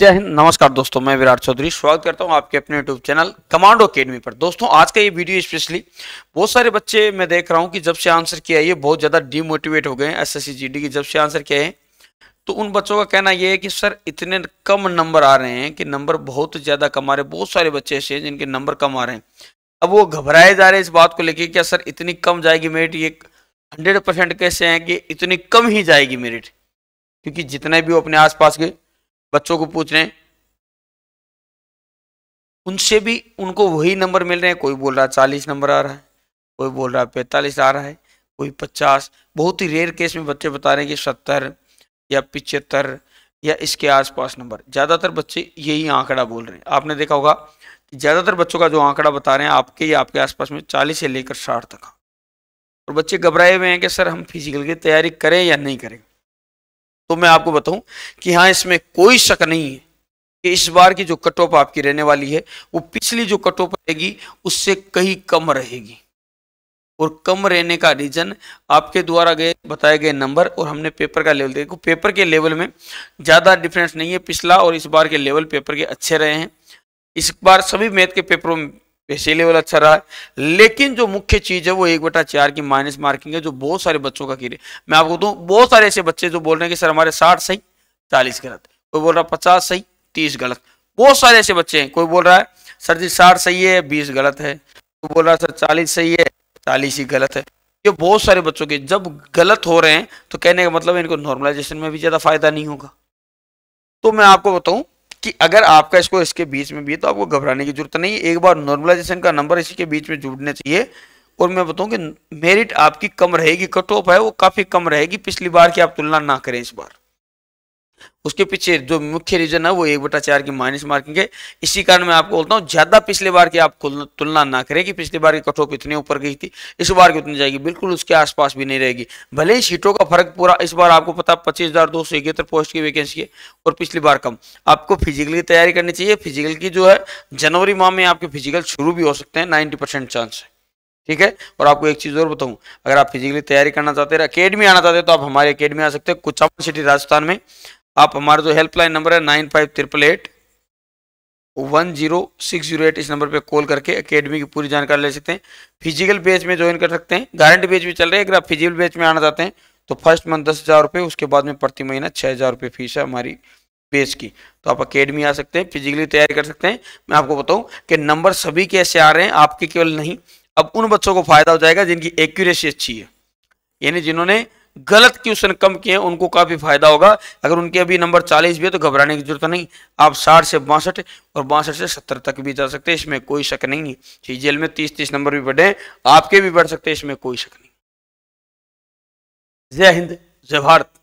जय हिंद नमस्कार दोस्तों मैं विराट चौधरी स्वागत करता हूं आपके अपने यूट्यूब चैनल कमांडो अकेडमी पर दोस्तों आज का ये वीडियो स्पेशली बहुत सारे बच्चे मैं देख रहा हूं कि जब से आंसर किया है बहुत ज़्यादा डीमोटिवेट हो गए हैं एस एस सी जब से आंसर किया है तो उन बच्चों का कहना यह है कि सर इतने कम नंबर आ रहे हैं कि नंबर बहुत ज़्यादा कम आ रहे हैं बहुत सारे बच्चे ऐसे हैं जिनके नंबर कम आ रहे हैं अब वो घबराए जा रहे हैं इस बात को लेकर क्या सर इतनी कम जाएगी मेरिट ये हंड्रेड परसेंट कैसे हैं कि इतनी कम ही जाएगी मेरिट क्योंकि जितने भी अपने आसपास के बच्चों को पूछ रहे हैं उनसे भी उनको वही नंबर मिल रहे हैं कोई बोल रहा है चालीस नंबर आ रहा है कोई बोल रहा है पैंतालीस आ रहा है कोई पचास बहुत ही रेयर केस में बच्चे बता रहे हैं कि सत्तर या पिचहत्तर या इसके आसपास नंबर ज़्यादातर बच्चे यही आंकड़ा बोल रहे हैं आपने देखा होगा कि ज़्यादातर बच्चों का जो आंकड़ा बता रहे हैं आपके या आपके आसपास में चालीस से लेकर साठ तक और बच्चे घबराए हुए हैं कि सर हम फिजिकल की तैयारी करें या नहीं करें तो मैं आपको बताऊं कि हाँ इसमें कोई शक नहीं है कि इस बार की जो कट ऑफ आपकी रहने वाली है वो पिछली जो कट ऑफ रहेगी उससे कहीं कम रहेगी और कम रहने का रीजन आपके द्वारा गए बताए गए नंबर और हमने पेपर का लेवल देखो पेपर के लेवल में ज़्यादा डिफरेंस नहीं है पिछला और इस बार के लेवल पेपर के अच्छे रहे हैं इस बार सभी मैथ के पेपरों में वैसे लेवल अच्छा रहा है लेकिन जो मुख्य चीज है वो एक बटा चार की माइनस मार्किंग है जो बहुत सारे बच्चों का कीड़े मैं आपको दू बहुत सारे ऐसे बच्चे जो बोल रहे हैं कि सर हमारे साठ सही चालीस गलत कोई बोल रहा है पचास सही तीस गलत बहुत सारे ऐसे बच्चे हैं कोई बोल रहा है सर जी साठ सही है बीस गलत है कोई बोल रहा है सर चालीस सही है चालीस ही गलत है ये बहुत सारे बच्चों के जब गलत हो रहे हैं तो कहने का मतलब इनको नॉर्मलाइजेशन में भी ज़्यादा फायदा नहीं होगा तो मैं आपको बताऊं कि अगर आपका इसको इसके बीच में भी है तो आपको घबराने की जरूरत नहीं है एक बार नॉर्मलाइजेशन का नंबर इसी के बीच में जुड़ने चाहिए और मैं बताऊं कि मेरिट आपकी कम रहेगी कट ऑफ है वो काफ़ी कम रहेगी पिछली बार की आप तुलना ना करें इस बार उसके पीछे जो मुख्य रीजन है वो एक बटा चार की माइनस मार्किंग है इसी कारण मैं आपको बोलता हूँ ज्यादा पिछले बार की आप तुलना ना करें कि पिछले बार की कट ऑफ इतने ऊपर गई थी इस बार की उतनी जाएगी बिल्कुल उसके आसपास भी नहीं रहेगी भले ही सीटों का फर्क पूरा इस बार आपको पता पच्चीस हजार दो सौ इकहत्तर पोस्ट की वैकेंसी है और पिछली बार कम आपको फिजिकल की तैयारी करनी चाहिए फिजिकल की जो है जनवरी माह में आपके फिजिकल शुरू भी हो सकते हैं नाइन्टी चांस है ठीक है और आपको एक चीज़ और बताऊं अगर आप फिजिकली तैयारी करना चाहते हैं अकेडमी आना चाहते हैं तो आप हमारे अकेडमी आ सकते हैं कुचावन सिटी राजस्थान में आप हमारा जो हेल्पलाइन नंबर है nine five triple eight one zero six zero eight इस नंबर पे कॉल करके एकेडमी की पूरी जानकारी ले सकते हैं फिजिकल बेच में ज्वाइन कर सकते हैं गारंटी बेच भी चल रही है अगर आप फिजिकल बेच में आना चाहते हैं तो फर्स्ट मंथ दस हज़ार रुपये उसके बाद में प्रति महीना छः हज़ार रुपये फीस है हमारी बेच की तो आप अकेडमी आ सकते हैं फिजिकली तैयारी कर सकते हैं मैं आपको बताऊँ कि नंबर सभी के ऐसे आ रहे हैं आपके केवल नहीं अब उन बच्चों को फायदा हो जाएगा जिनकी एक्यूरेसी अच्छी है यानी जिन्होंने गलत क्वेश्चन कम किए हैं उनको काफ़ी फायदा होगा अगर उनके अभी नंबर 40 भी है तो घबराने की जरूरत नहीं आप 60 से बासठ और बासठ से 70 तक भी जा सकते हैं इसमें कोई शक नहीं है जेल में 30 30 नंबर भी बढ़े आपके भी बढ़ सकते हैं इसमें कोई शक नहीं जय हिंद जय भारत